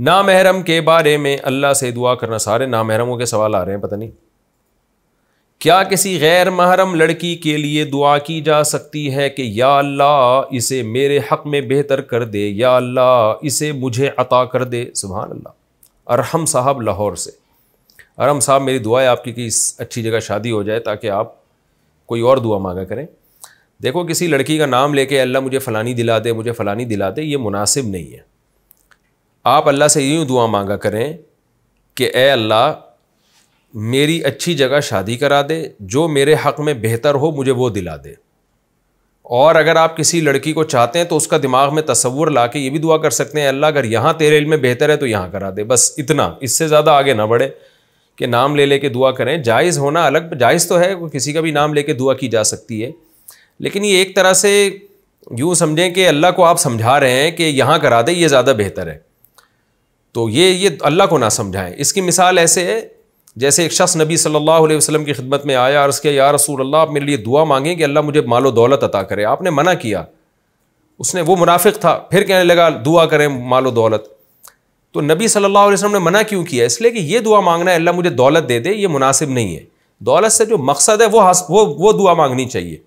नामहरम के बारे में अल्लाह से दुआ करना सारे नामहरमों के सवाल आ रहे हैं पता नहीं क्या किसी गैर महरम लड़की के लिए दुआ की जा सकती है कि या अल्लाह इसे मेरे हक़ में बेहतर कर दे या अल्लाह इसे मुझे अता कर दे सुबह अल्लाह अरहम साहब लाहौर से अरहम साहब मेरी दुआ है आपकी कि इस अच्छी जगह शादी हो जाए ताकि आप कोई और दुआ मांगा करें देखो किसी लड़की का नाम लेके अल्लाह मुझे फ़लानी दिला दे मुझे फ़लानी दिला दे ये मुनासिब नहीं है आप अल्लाह से यूँ दुआ मांगा करें कि ए अल्लाह मेरी अच्छी जगह शादी करा दे जो मेरे हक़ में बेहतर हो मुझे वो दिला दे और अगर आप किसी लड़की को चाहते हैं तो उसका दिमाग में तस्वुर ला के ये भी दुआ कर सकते हैं अल्लाह अगर यहाँ तेरे इल में बेहतर है तो यहाँ करा दे बस इतना इससे ज़्यादा आगे ना बढ़े कि नाम ले लेके दुआ करें जायज़ होना अलग जायज़ तो है किसी का भी नाम लेके दुआ की जा सकती है लेकिन ये एक तरह से यूँ समझें कि अल्लाह को आप समझा रहे हैं कि यहाँ करा दे ये ज़्यादा बेहतर है तो ये ये अल्लाह को ना समझाएं इसकी मिसाल ऐसे है जैसे एक शख्स नबी सल्लल्लाहु अलैहि वसल्लम की खिदमत में आया अर्ज़ किया या रसूल अल्लाह आप मेरे लिए दुआ मांगें कि अल्लाह मुझे मालो दौलत अता करे आपने मना किया उसने वो मुनाफिक था फिर कहने लगा दुआ करें मालो दौलत तो नबी सल्लल्लाहु अलैहि वसल्लम ने मना क्यों किया इसलिए कि ये दुआ मांगना है अल्लाह मुझे दौलत दे दे ये मुनासिब नहीं है दौलत से जो मकसद है वो वो वो दुआ मांगनी चाहिए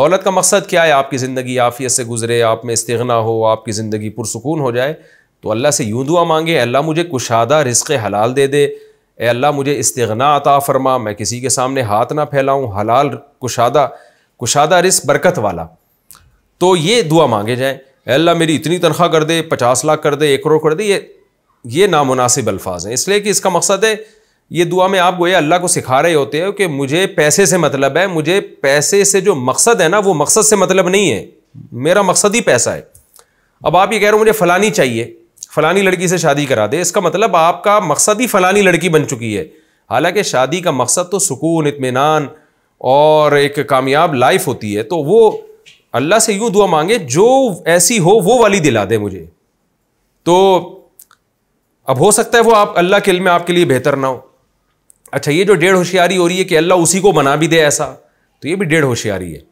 दौलत का मकसद क्या है आपकी ज़िंदगी आफियत से गुजरे आप में इस्तना हो आपकी ज़िंदगी पुरसकून हो जाए तो अल्लाह से यूँ दुआ मांगे अल्लाह मुझे कुशादा रिस्क हलाल दे दे ए अल्लाह मुझे इस्तगना अता फरमा मैं किसी के सामने हाथ ना फैलाऊँ हलाल कुशादा कुशादा रिस्क बरकत वाला तो ये दुआ मांगे जाएँ अल्लाह मेरी इतनी तनख्वाह कर दे पचास लाख कर दे एक करोड़ कर दे ये ये नामनासिब अल्फाज हैं इसलिए कि इसका मकसद है ये दुआ में आप गोए अल्लाह को सिखा रहे होते हो कि मुझे पैसे से मतलब है मुझे पैसे से जो मकसद है ना वो मकसद से मतलब नहीं है मेरा मकसद ही पैसा है अब आप ये कह रहे हो मुझे फ़लानी चाहिए फ़लानी लड़की से शादी करा दे इसका मतलब आपका मकसद ही फ़लानी लड़की बन चुकी है हालांकि शादी का मकसद तो सुकून इतमान और एक कामयाब लाइफ होती है तो वो अल्लाह से यूँ दुआ मांगे जो ऐसी हो वो वाली दिला दे मुझे तो अब हो सकता है वो आप अल्लाह के में आपके लिए बेहतर ना हो अच्छा ये जो डेढ़ होशियारी हो रही है कि अल्लाह उसी को बना भी दे ऐसा तो ये भी डेढ़ होशियारी है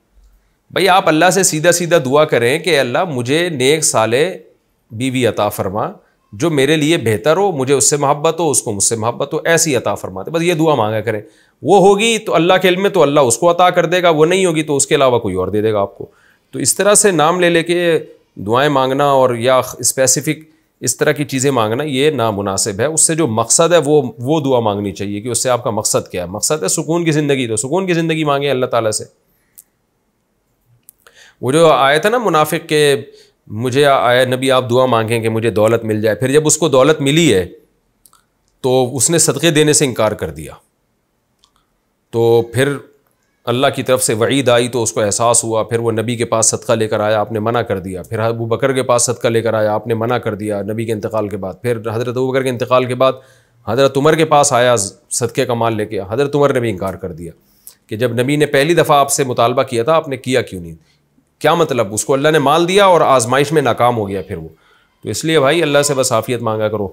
भाई आप अल्लाह से सीधा सीधा दुआ करें कि अल्लाह मुझे नेक साले बीवी अता फरमा जो मेरे लिए बेहतर हो मुझे उससे मोहब्बत हो उसको मुझसे मोहब्बत हो ऐसी अता फरमाते बस ये दुआ मांगा करें वो होगी तो अल्लाह के इल्म तो अल्लाह उसको अता कर देगा वो नहीं होगी तो उसके अलावा कोई और दे देगा आपको तो इस तरह से नाम ले लेके दुआएं मांगना और या स्पेसिफिक इस तरह की चीज़ें मांगना ये नामुनासिब है उससे जो मकसद है वो वो दुआ मांगनी चाहिए कि उससे आपका मकसद क्या है मकसद है सुकून की ज़िंदगी तो सुकून की ज़िंदगी मांगे अल्लाह ताला से वो जो आया था ना मुनाफिक के मुझे आया नबी आप दुआ मांगें कि मुझे दौलत मिल जाए फिर जब उसको दौलत मिली है तो उसने सदक़े देने से इनकार कर दिया तो फिर अल्लाह की तरफ से वईद आई तो उसको एहसास हुआ फिर वो नबी के पास सदका लेकर आया आपने मना कर दिया फिर अबू बकर के पास सदका लेकर आया आपने मना कर दिया नबी के इंतकाल के बाद फिर हज़रत अबू बकर के इंतकाल के बाद हज़रत उमर के पास आया सदक़े का माल लेके हज़रत उमर ने भी इनकार कर दिया कि जब नबी ने पहली दफ़ा आपसे मुतालबा किया था आपने किया क्यों नहीं क्या मतलब उसको अल्लाह ने माल दिया और आजमाइश में नाकाम हो गया फिर वो तो इसलिए भाई अल्लाह से बस आफियत मांगा करो